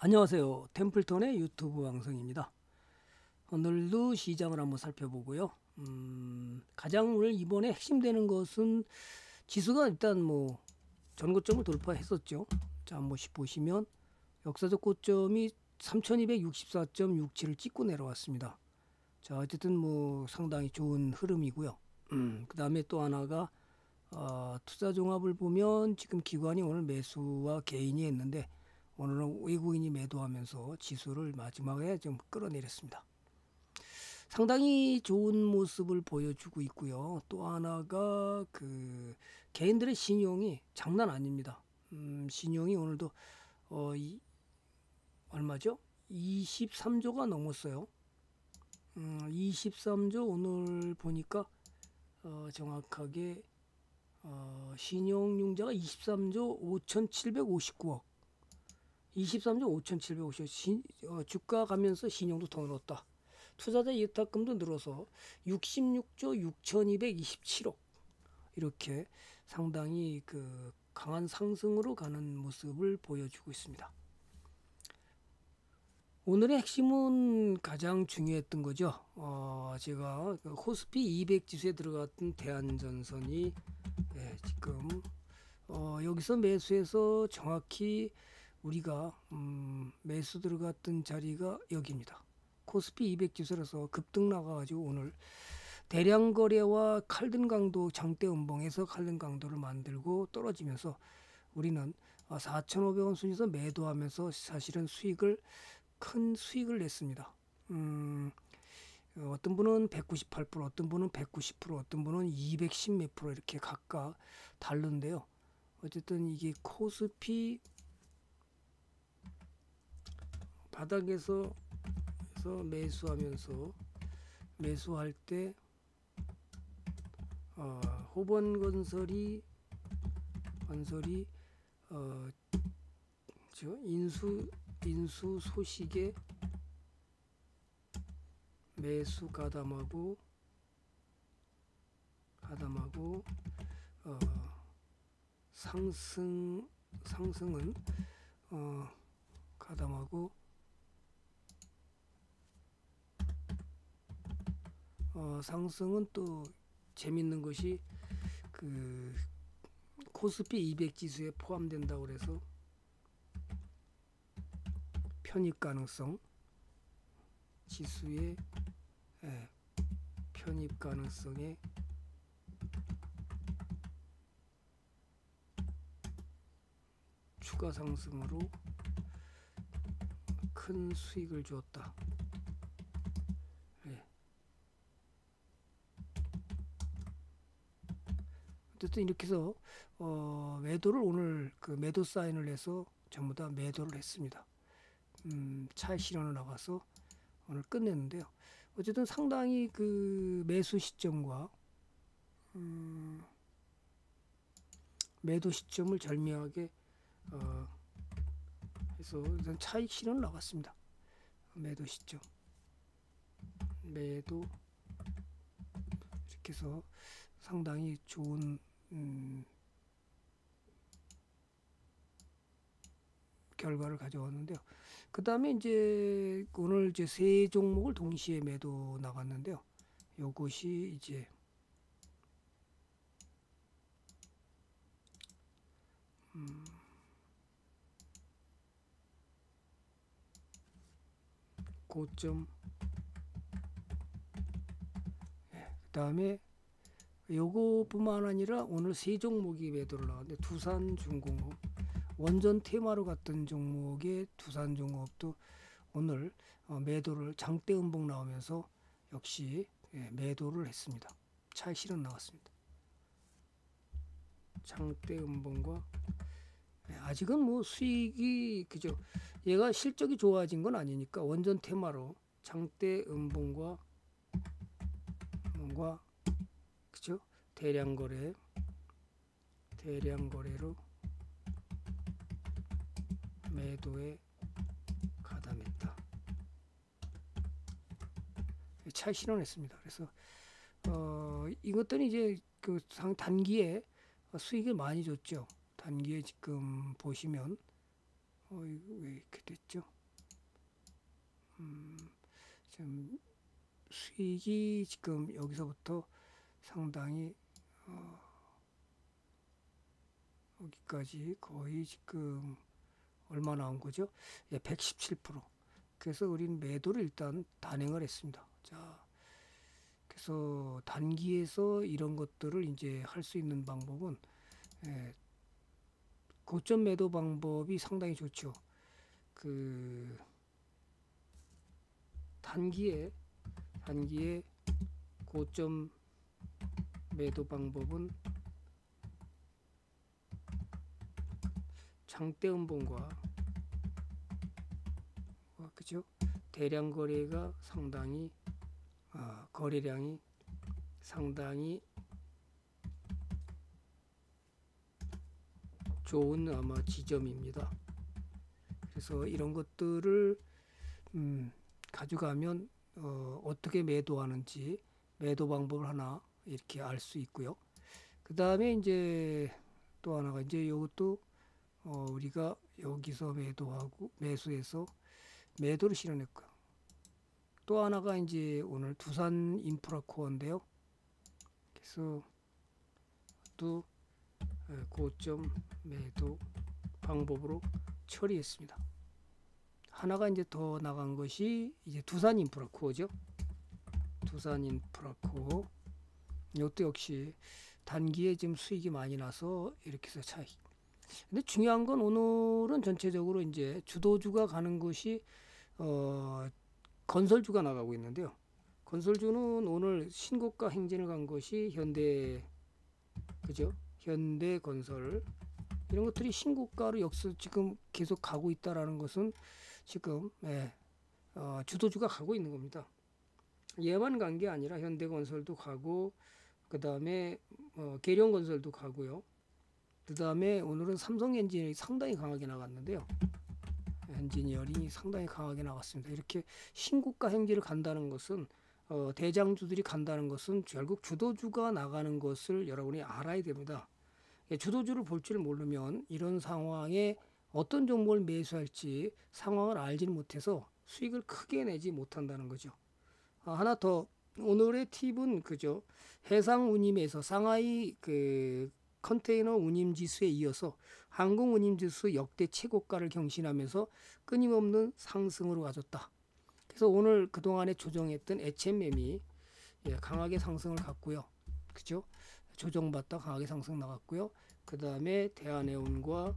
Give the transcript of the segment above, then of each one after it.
안녕하세요. 템플턴의 유튜브 방송입니다. 오늘도 시장을 한번 살펴보고요. 음, 가장 오늘 이번에 핵심되는 것은 지수가 일단 뭐 전고점을 돌파했었죠. 자, 한번 보시면 역사적 고점이 3264.67을 찍고 내려왔습니다. 자, 어쨌든 뭐 상당히 좋은 흐름이고요. 음, 그 다음에 또 하나가 어, 투자 종합을 보면 지금 기관이 오늘 매수와 개인이 했는데 오늘은 외국인이 매도하면서 지수를 마지막에 좀 끌어내렸습니다. 상당히 좋은 모습을 보여주고 있고요. 또 하나가 그 개인들의 신용이 장난 아닙니다. 음, 신용이 오늘도 어, 이, 얼마죠? 23조가 넘었어요. 음, 23조 오늘 보니까 어, 정확하게 어, 신용융자가 23조 5,759억 23조 5,750억 신, 어, 주가 가면서 신용도 더 늘었다. 투자자 예탁금도 늘어서 66조 6,227억 이렇게 상당히 그 강한 상승으로 가는 모습을 보여주고 있습니다. 오늘의 핵심은 가장 중요했던 거죠. 어, 제가 그 호스피 200 지수에 들어갔던 대한전선이 예, 지금 어, 여기서 매수해서 정확히 우리가 음, 매수 들어갔던 자리가 여기입니다. 코스피 200 지수라서 급등 나가가지고 오늘 대량 거래와 칼든 강도 장대 음봉에서 칼든 강도를 만들고 떨어지면서 우리는 4,500원 아, 순에서 위 매도하면서 사실은 수익을 큰 수익을 냈습니다. 음, 어떤 분은 198%, 어떤 분은 190%, 어떤 분은 210몇 이렇게 각각 다른데요. 어쨌든 이게 코스피 바닥에서 매수하면서 매수할 때 어, 호번 건설이 건설이 어, 인수 인수 소식에 매수 가담하고 가담하고 어, 상승 상승은 어, 가담하고 어, 상승은 또 재밌는 것이 그 코스피 200 지수에 포함된다고 해서 편입 가능성 지수의 예, 편입 가능성에 추가 상승으로 큰 수익을 주었다. 어쨌든 이렇게 해서 어, 매도를 오늘 그 매도 사인을 해서 전부 다 매도를 했습니다. 음, 차익 실현을 나가서 오늘 끝냈는데요. 어쨌든 상당히 그 매수 시점과 음, 매도 시점을 절묘하게 어, 해서 일단 차익 실현 나갔습니다. 매도 시점, 매도 이렇게 해서 상당히 좋은 음, 결과를 가져왔는데요. 그 다음에 이제 오늘 이제 세 종목을 동시에 매도 나갔는데요. 요것이 이제 음 고점 네, 예, 그 다음에 요거뿐만 아니라 오늘 세 종목이 매도를 나왔는데 두산 중공업 원전 테마로 갔던 종목의 두산 중공업도 오늘 어, 매도를 장대 음봉 나오면서 역시 예, 매도를 했습니다. 차익 실현 나왔습니다. 장대 음봉과 예, 아직은 뭐 수익이 그죠 얘가 실적이 좋아진 건 아니니까 원전 테마로 장대 음봉과 뭔가 대량 거래 대량 거래로 매도에 가담했다. 차에 실했습니다 그래서 어, 이것들은 이제 그상 단기에 수익을 많이 줬죠. 단기에 지금 보시면 어, 왜 이렇게 됐죠? 음, 지금 수익이 지금 여기서부터 상당히 어, 여기까지 거의 지금 얼마 나온 거죠? 예, 117%. 그래서 우린 매도를 일단 단행을 했습니다. 자, 그래서 단기에서 이런 것들을 이제 할 수 있는 방법은 예, 고점 매도 방법이 상당히 좋죠. 그 단기에 단기에 고점 매도 방법은 장대 음봉과 어, 그죠? 대량 거래가 상당히 어, 거래량이 상당히 좋은 아마 지점입니다. 그래서 이런 것들을 음, 가져가면 어, 어떻게 매도하는지 매도 방법을 하나 이렇게 알 수 있고요. 그 다음에 이제 또 하나가 이제 이것도 어 우리가 여기서 매도하고 매수해서 매도를 실현했고요. 또 하나가 이제 오늘 두산 인프라코어인데요. 그래서 또 예, 고점 매도 방법으로 처리했습니다. 하나가 이제 더 나간 것이 이제 두산 인프라코어죠. 두산 인프라코어 이것도 역시 단기에 지금 수익이 많이 나서 이렇게 해서 차이 근데 중요한 건 오늘은 전체적으로 이제 주도주가 가는 것이 어, 건설주가 나가고 있는데요. 건설주는 오늘 신고가 행진을 간 것이 현대 그죠? 현대 건설 이런 것들이 신고가로 역수 지금 계속 가고 있다라는 것은 지금 예, 어, 주도주가 가고 있는 겁니다. 얘만 간 게 아니라 현대건설도 가고 그 다음에 어, 계룡건설도 가고요. 그 다음에 오늘은 삼성 엔진이 상당히 강하게 나갔는데요. 엔지니어링이 상당히 강하게 나갔습니다. 이렇게 신고가 행지를 간다는 것은 어, 대장주들이 간다는 것은 결국 주도주가 나가는 것을 여러분이 알아야 됩니다. 예, 주도주를 볼 줄 모르면 이런 상황에 어떤 종목을 매수할지 상황을 알지 못해서 수익을 크게 내지 못한다는 거죠. 아, 하나 더 오늘의 팁은 그죠. 해상 운임에서 상하이 그 컨테이너 운임 지수에 이어서 항공 운임 지수 역대 최고가를 경신하면서 끊임없는 상승으로 가졌다. 그래서 오늘 그동안에 조정했던 HMM이 예, 강하게 상승을 갔고요. 그죠? 조정받다 강하게 상승 나갔고요. 그 다음에 대한해운과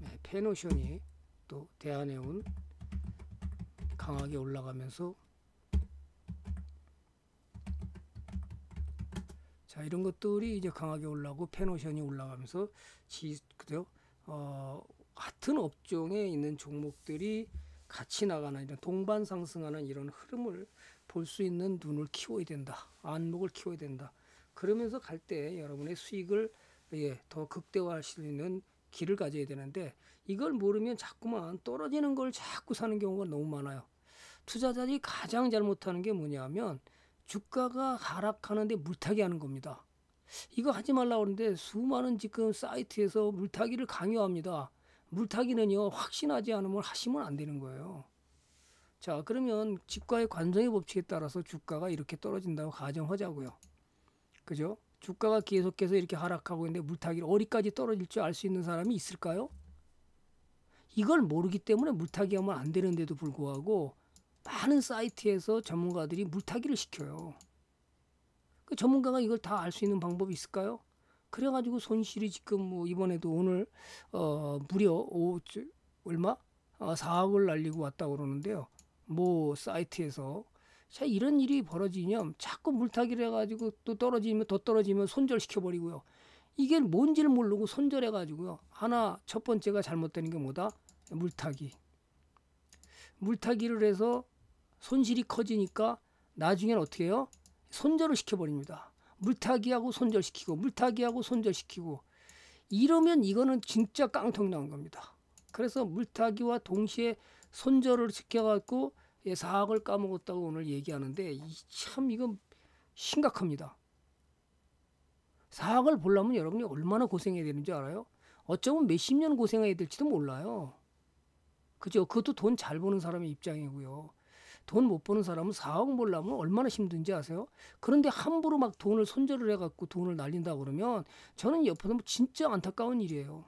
네, 페노션이 또 대한해운 강하게 올라가면서 자 이런 것들이 이제 강하게 올라오고 페노션이 올라가면서 지 그죠 어 같은 업종에 있는 종목들이 같이 나가는 이런 동반 상승하는 이런 흐름을 볼 수 있는 눈을 키워야 된다 안목을 키워야 된다 그러면서 갈 때 여러분의 수익을 예, 더 극대화할 수 있는 길을 가져야 되는데 이걸 모르면 자꾸만 떨어지는 걸 자꾸 사는 경우가 너무 많아요. 투자자들이 가장 잘못하는 게 뭐냐면 주가가 하락하는데 물타기 하는 겁니다. 이거 하지 말라고 하는데 수많은 지금 사이트에서 물타기를 강요합니다. 물타기는요, 확신하지 않으면 하시면 안 되는 거예요. 자, 그러면 집가의 관성의 법칙에 따라서 주가가 이렇게 떨어진다고 가정하자고요. 그죠? 주가가 계속해서 이렇게 하락하고 있는데 물타기를 어디까지 떨어질 줄알수 있는 사람이 있을까요? 이걸 모르기 때문에 물타기하면 안 되는데도 불구하고 많은 사이트에서 전문가들이 물타기를 시켜요. 그 전문가가 이걸 다 알 수 있는 방법이 있을까요? 그래가지고 손실이 지금 뭐 이번에도 오늘 어 무려 5 얼마 아, 어, 4억을 날리고 왔다고 그러는데요. 뭐 사이트에서 자 이런 일이 벌어지면 자꾸 물타기를 해가지고 또 떨어지면 더 떨어지면 손절시켜 버리고요. 이게 뭔지를 모르고 손절해가지고요. 하나 첫 번째가 잘못되는 게 뭐다? 물타기. 물타기를 해서 손실이 커지니까 나중엔 어떻게 해요? 손절을 시켜버립니다. 물타기하고 손절시키고 물타기하고 손절시키고 이러면 이거는 진짜 깡통 나온 겁니다. 그래서 물타기와 동시에 손절을 시켜갖고 예, 사학을 까먹었다고 오늘 얘기하는데 참 이건 심각합니다. 사학을 보려면 여러분이 얼마나 고생해야 되는지 알아요? 어쩌면 몇십 년 고생해야 될지도 몰라요. 그죠? 그것도 돈 잘 버는 사람의 입장이고요. 돈못 버는 사람은 사억 몰라면 얼마나 힘든지 아세요? 그런데 함부로 막 돈을 손절을 해갖고 돈을 날린다 그러면 저는 옆에서 뭐 진짜 안타까운 일이에요.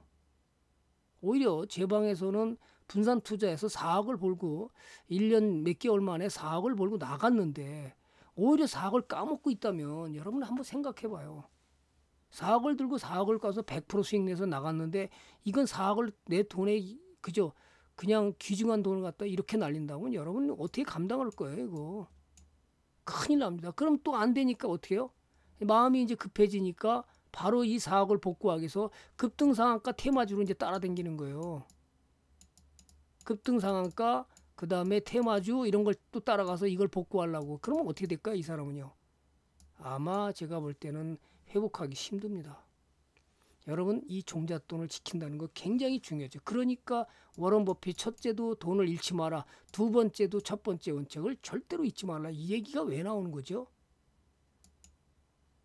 오히려 제 방에서는 분산 투자해서 4억을 벌고 1년 몇 개월 만에 4억을 벌고 나갔는데 오히려 4억을 까먹고 있다면 여러분 한번 생각해 봐요. 4억을 들고 4억을 까서 100% 수익 내서 나갔는데 이건 4억을 내 돈에 그죠? 그냥 귀중한 돈을 갖다 이렇게 날린다면 여러분 어떻게 감당할 거예요, 이거. 큰일 납니다. 그럼 또 안 되니까 어떻게 해요? 마음이 이제 급해지니까 바로 이 사학을 복구하기 위해서 급등상한가 테마주로 이제 따라댕기는 거예요. 급등상한가 그 다음에 테마주 이런 걸 또 따라가서 이걸 복구하려고 그러면 어떻게 될까요? 이 사람은요. 아마 제가 볼 때는 회복하기 힘듭니다. 여러분 이 종잣돈을 지킨다는 거 굉장히 중요하죠. 그러니까 워런 버핏 첫째도 돈을 잃지 마라. 두 번째도 첫 번째 원칙을 절대로 잊지 말라. 이 얘기가 왜 나오는 거죠?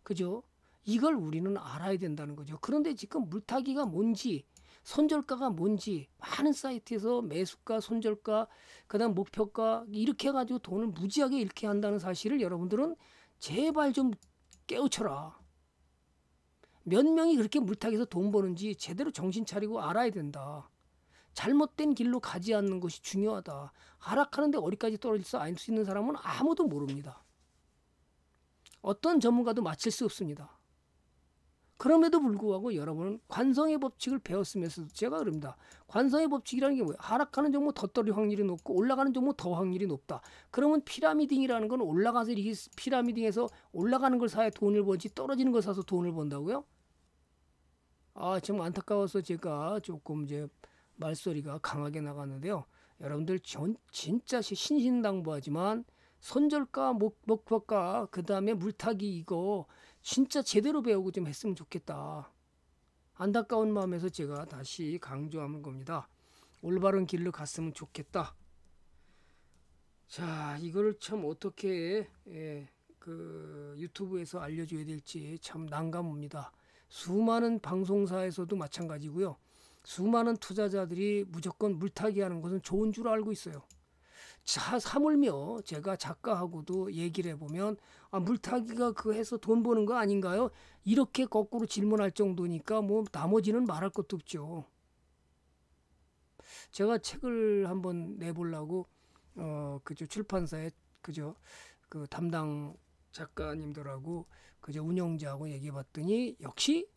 그죠? 이걸 우리는 알아야 된다는 거죠. 그런데 지금 물타기가 뭔지 손절가가 뭔지 많은 사이트에서 매수가, 손절가, 그다음 목표가 이렇게 해가지고 돈을 무지하게 잃게 한다는 사실을 여러분들은 제발 좀 깨우쳐라. 몇 명이 그렇게 물타기해서 돈 버는지 제대로 정신 차리고 알아야 된다. 잘못된 길로 가지 않는 것이 중요하다. 하락하는데 어디까지 떨어질 수, 알수 있는 사람은 아무도 모릅니다. 어떤 전문가도 맞힐 수 없습니다. 그럼에도 불구하고 여러분은 관성의 법칙을 배웠으면서도 제가 그럽니다. 관성의 법칙이라는 게 뭐예요? 하락하는 종목 덧떨어질 확률이 높고 올라가는 종목 더 확률이 높다. 그러면 피라미딩이라는 건 올라가서 이 피라미딩에서 올라가는 걸 사야 돈을 번지 떨어지는 걸 사서 돈을 번다고요? 아, 참 안타까워서 제가 조금 이제 말소리가 강하게 나갔는데요. 여러분들 전, 진짜 신신당부하지만 손절가, 목, 목표가, 그 다음에 물타기 이거 진짜 제대로 배우고 좀 했으면 좋겠다. 안타까운 마음에서 제가 다시 강조하는 겁니다. 올바른 길로 갔으면 좋겠다. 자, 이걸참 어떻게 예, 그 유튜브에서 알려줘야 될지 참 난감합니다. 수많은 방송사에서도 마찬가지고요. 수많은 투자자들이 무조건 물타기 하는 것은 좋은 줄 알고 있어요. 자, 하물며 제가 작가하고도 얘기를 해보면 아, 물타기가 그 해서 돈 버는 거 아닌가요? 이렇게 거꾸로 질문할 정도니까 뭐 나머지는 말할 것도 없죠. 제가 책을 한번 내보려고 어, 그저 출판사에 그저 그 담당 작가님들하고 그저 운영자하고 얘기해 봤더니 역시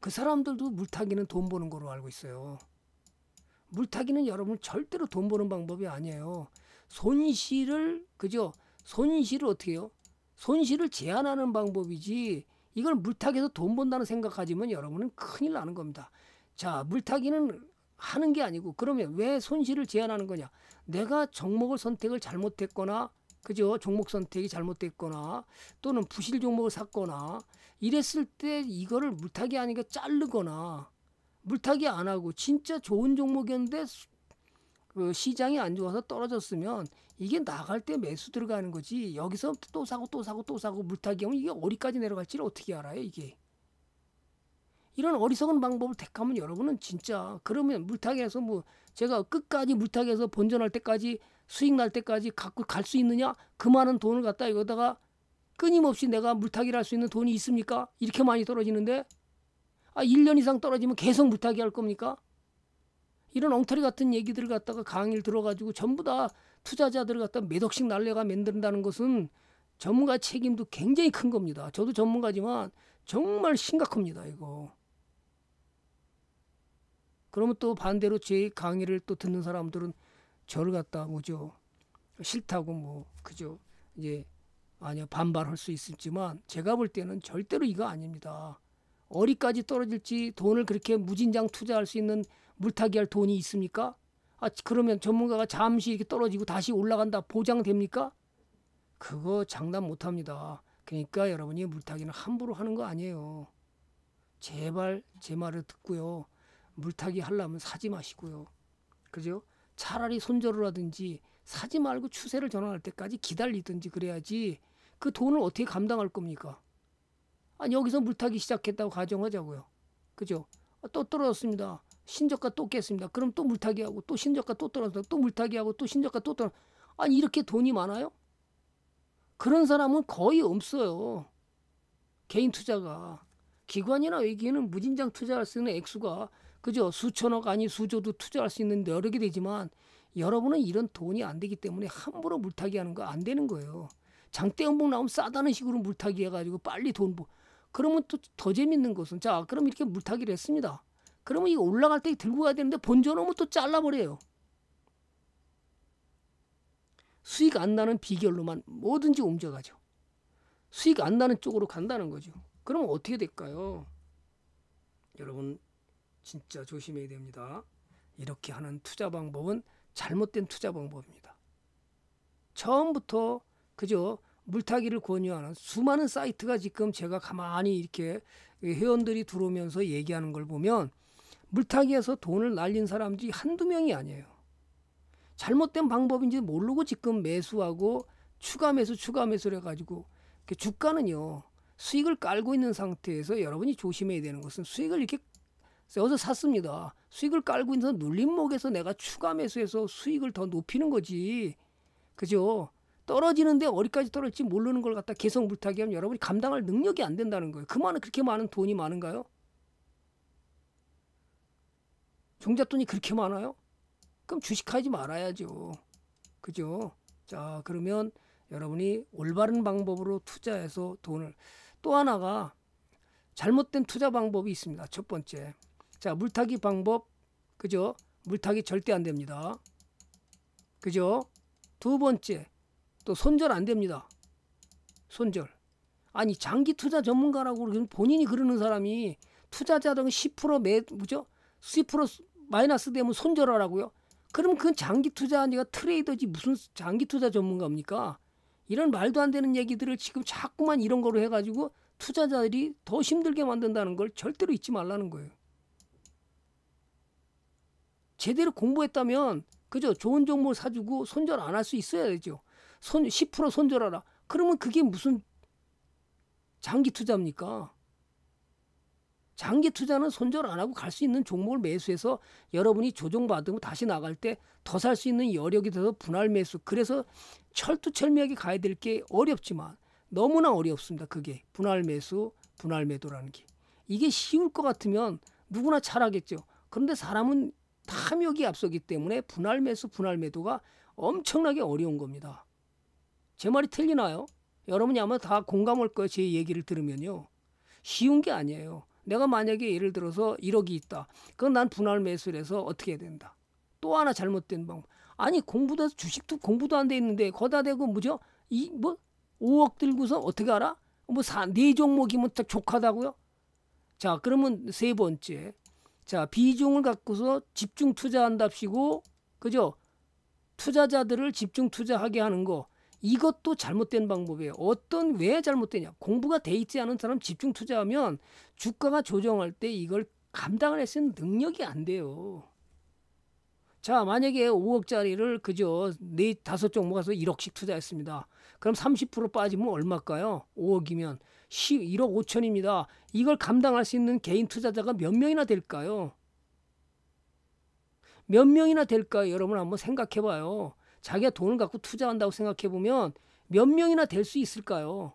그 사람들도 물타기는 돈 버는 거로 알고 있어요. 물타기는 여러분 절대로 돈 버는 방법이 아니에요. 손실을 그죠? 손실을 어떻게 해요? 손실을 제한하는 방법이지 이걸 물타기해서돈 번다는 생각하지만 여러분은 큰일 나는 겁니다. 자 물타기는 하는 게 아니고 그러면 왜 손실을 제한하는 거냐? 내가 종목을 선택을 잘못했거나 그죠? 종목 선택이 잘못됐거나 또는 부실 종목을 샀거나 이랬을 때 이거를 물타기 하니까 자르거나 물타기 안 하고 진짜 좋은 종목이었는데 그 시장이 안 좋아서 떨어졌으면 이게 나갈 때 매수 들어가는 거지 여기서 또 사고 또 사고 또 사고 물타기 하면 이게 어디까지 내려갈지를 어떻게 알아요 이게 이런 어리석은 방법을 택하면 여러분은 진짜 그러면 물타기에서 뭐 제가 끝까지 물타기에서 본전할 때까지 수익 날 때까지 갖고 갈 수 있느냐 그 많은 돈을 갖다 이거다가 끊임없이 내가 물타기를 할 수 있는 돈이 있습니까 이렇게 많이 떨어지는데 아 1년 이상 떨어지면 계속 물타기 할 겁니까 이런 엉터리 같은 얘기들을 갖다가 강의를 들어가지고 전부 다 투자자들 갖다 몇 억씩 날려가 만든다는 것은 전문가 책임도 굉장히 큰 겁니다. 저도 전문가지만 정말 심각합니다. 이거. 그러면 또 반대로 제 강의를 또 듣는 사람들은 저를 갖다 뭐죠 싫다고 뭐 그죠 이제 아니요 반발할 수 있지만 제가 볼 때는 절대로 이거 아닙니다. 어디까지 떨어질지 돈을 그렇게 무진장 투자할 수 있는 물타기 할 돈이 있습니까? 아, 그러면 전문가가 잠시 이렇게 떨어지고 다시 올라간다 보장됩니까? 그거 장담 못 합니다. 그러니까 여러분이 물타기는 함부로 하는 거 아니에요. 제발 제 말을 듣고요. 물타기 하려면 사지 마시고요. 그죠? 차라리 손절을 하든지 사지 말고 추세를 전환할 때까지 기다리든지 그래야지 그 돈을 어떻게 감당할 겁니까? 아니 여기서 물타기 시작했다고 가정하자고요. 그죠? 아, 또 떨어졌습니다. 신적과또 깼습니다. 그럼 또 물타기하고 또신적과또떨어져또 물타기하고 또신적과또 떨어. 져 아니 이렇게 돈이 많아요? 그런 사람은 거의 없어요. 개인 투자가 기관이나 외기는 무진장 투자할 수 있는 액수가 그죠 수천억 아니 수조도 투자할 수 있는 여러 개 되지만 여러분은 이런 돈이 안 되기 때문에 함부로 물타기하는 거 안 되는 거예요. 장대 연봉 나오면 싸다는 식으로 물타기 해가지고 빨리 돈 보. 그러면 또 더 재밌는 것은 자 그럼 이렇게 물타기를 했습니다. 그러면 이 올라갈 때 들고 가야 되는데 본전오면 또 잘라버려요. 수익 안 나는 비결로만 뭐든지 옮겨가죠. 수익 안 나는 쪽으로 간다는 거죠. 그럼 어떻게 될까요? 여러분 진짜 조심해야 됩니다. 이렇게 하는 투자 방법은 잘못된 투자 방법입니다. 처음부터 그저 물타기를 권유하는 수많은 사이트가 지금 제가 가만히 이렇게 회원들이 들어오면서 얘기하는 걸 보면 물타기에서 돈을 날린 사람들이 한두 명이 아니에요. 잘못된 방법인지 모르고 지금 매수하고 추가 매수 추가 매수를 해가지고 주가는요 수익을 깔고 있는 상태에서 여러분이 조심해야 되는 것은 수익을 이렇게 세워서 샀습니다. 수익을 깔고 있는 눌림목에서 내가 추가 매수해서 수익을 더 높이는 거지. 그죠? 떨어지는데 어디까지 떨어질지 모르는 걸 갖다 계속 물타기하면 여러분이 감당할 능력이 안 된다는 거예요. 그만은 그렇게 많은 돈이 많은가요? 종잣돈이 그렇게 많아요? 그럼 주식하지 말아야죠. 그죠? 자, 그러면 여러분이 올바른 방법으로 투자해서 돈을 또 하나가 잘못된 투자 방법이 있습니다. 첫 번째. 자, 물타기 방법. 그죠? 물타기 절대 안 됩니다. 그죠? 두 번째. 또 손절 안 됩니다. 손절. 아니, 장기 투자 전문가라고 본인이 그러는 사람이 투자자당 10% 매, 뭐죠? 10% 마이너스 되면 손절하라고요? 그럼 그건 장기 투자 아니가 트레이더지 무슨 장기 투자 전문가입니까? 이런 말도 안 되는 얘기들을 지금 자꾸만 이런 거로 해가지고 투자자들이 더 힘들게 만든다는 걸 절대로 잊지 말라는 거예요. 제대로 공부했다면 그죠? 좋은 종목 를 사주고 손절 안 할 수 있어야 되죠. 손 10% 손절하라. 그러면 그게 무슨 장기 투자입니까? 장기 투자는 손절 안 하고 갈 수 있는 종목을 매수해서 여러분이 조정받으면 다시 나갈 때 더 살 수 있는 여력이 돼서 분할 매수. 그래서 철두철미하게 가야 될 게 어렵지만 너무나 어렵습니다. 그게 분할 매수, 분할 매도라는 게. 이게 쉬울 것 같으면 누구나 잘하겠죠. 그런데 사람은 탐욕이 앞서기 때문에 분할 매수, 분할 매도가 엄청나게 어려운 겁니다. 제 말이 틀리나요? 여러분이 아마 다 공감할 거예요. 제 얘기를 들으면요. 쉬운 게 아니에요. 내가 만약에 예를 들어서 1억이 있다. 그건 난 분할 매수를 해서 어떻게 해야 된다. 또 하나 잘못된 방법. 아니 공부도 주식도 공부도 안 돼 있는데 거다 대고 뭐죠? 이 뭐 5억 들고서 어떻게 알아? 뭐네 종목이면 딱 뭐 족하다고요? 자 그러면 세 번째 자 비중을 갖고서 집중 투자한답시고 그죠? 투자자들을 집중 투자하게 하는 거 이것도 잘못된 방법이에요. 어떤 왜 잘못되냐? 공부가 돼 있지 않은 사람 집중 투자하면 주가가 조정할 때 이걸 감당을 했수있 능력이 안 돼요. 자, 만약에 5억짜리를 그저 네 다섯 종목 가서 1억씩 투자했습니다. 그럼 30% 빠지면 얼마일까요? 5억이면 1 1억 5천입니다. 이걸 감당할 수 있는 개인 투자자가 몇 명이나 될까요? 몇 명이나 될까요? 여러분 한번 생각해 봐요. 자기가 돈을 갖고 투자한다고 생각해 보면 몇 명이나 될 수 있을까요?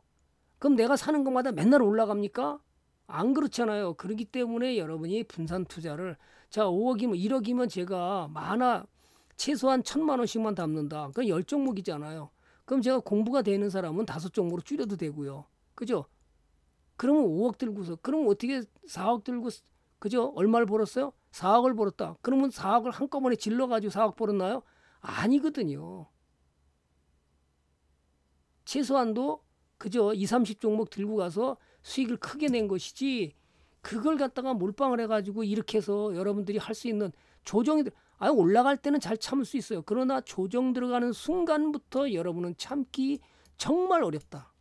그럼 내가 사는 것마다 맨날 올라갑니까? 안 그렇잖아요. 그러기 때문에 여러분이 분산 투자를 자 5억이면 1억이면 제가 많아 최소한 천만 원씩만 담는다. 그건 열 종목이잖아요. 그럼 제가 공부가 되는 사람은 다섯 종목으로 줄여도 되고요. 그죠? 그러면 5억 들고서 그럼 어떻게 4억 들고 그죠? 얼마를 벌었어요? 4억을 벌었다. 그러면 4억을 한꺼번에 질러 가지고 4억 벌었나요? 아니거든요. 최소한도 그저 20, 30종목 들고 가서 수익을 크게 낸 것이지 그걸 갖다가 몰빵을 해가지고 이렇게 해서 여러분들이 할 수 있는 조정이 아 올라갈 때는 잘 참을 수 있어요. 그러나 조정 들어가는 순간부터 여러분은 참기 정말 어렵다.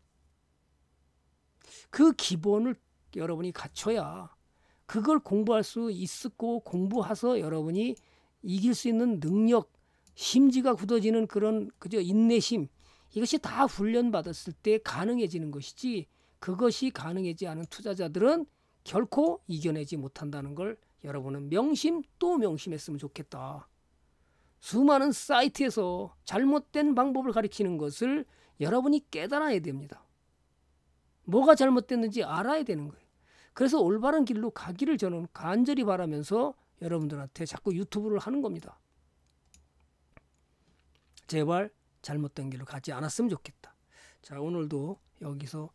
그 기본을 여러분이 갖춰야 그걸 공부할 수 있고 공부해서 여러분이 이길 수 있는 능력 심지가 굳어지는 그런 그저 인내심 이것이 다 훈련받았을 때 가능해지는 것이지 그것이 가능하지 않은 투자자들은 결코 이겨내지 못한다는 걸 여러분은 명심 또 명심했으면 좋겠다. 수많은 사이트에서 잘못된 방법을 가리키는 것을 여러분이 깨달아야 됩니다. 뭐가 잘못됐는지 알아야 되는 거예요. 그래서 올바른 길로 가기를 저는 간절히 바라면서 여러분들한테 자꾸 유튜브를 하는 겁니다. 제발 잘못된 길로 가지 않았으면 좋겠다. 자, 오늘도 여기서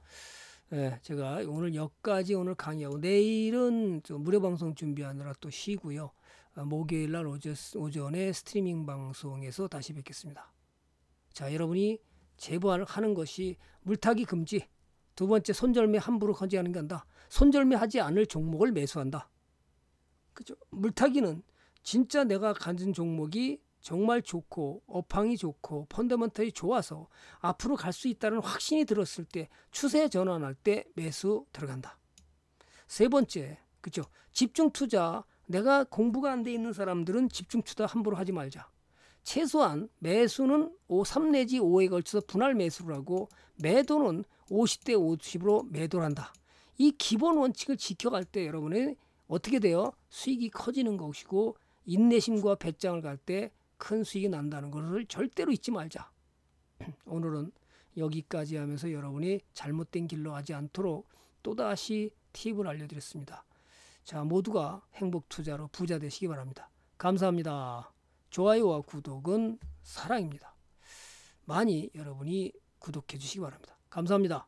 예, 제가 오늘 여기까지 오늘 강의하고 내일은 무료 방송 준비하느라 또 쉬고요. 아, 목요일 날 오전에 스트리밍 방송에서 다시 뵙겠습니다. 자, 여러분이 제보하는 것이 물타기 금지. 두 번째 손절매 함부로 건지하는 게 한다. 손절매하지 않을 종목을 매수한다. 그죠? 물타기는 진짜 내가 가진 종목이 정말 좋고 업황이 좋고 펀더먼털이 좋아서 앞으로 갈 수 있다는 확신이 들었을 때 추세 전환할 때 매수 들어간다. 세 번째, 그죠? 집중 투자. 내가 공부가 안 돼 있는 사람들은 집중 투자 함부로 하지 말자. 최소한 매수는 5, 3 내지 5에 걸쳐서 분할 매수를 하고 매도는 50 대 50으로 매도를 한다. 이 기본 원칙을 지켜갈 때 여러분이 어떻게 돼요? 수익이 커지는 것이고 인내심과 배짱을 갈때 큰 수익이 난다는 것을 절대로 잊지 말자. 오늘은 여기까지 하면서 여러분이 잘못된 길로 가지 않도록 또다시 팁을 알려드렸습니다. 자, 모두가 행복 투자로 부자 되시기 바랍니다. 감사합니다. 좋아요와 구독은 사랑입니다. 많이 여러분이 구독해 주시기 바랍니다. 감사합니다.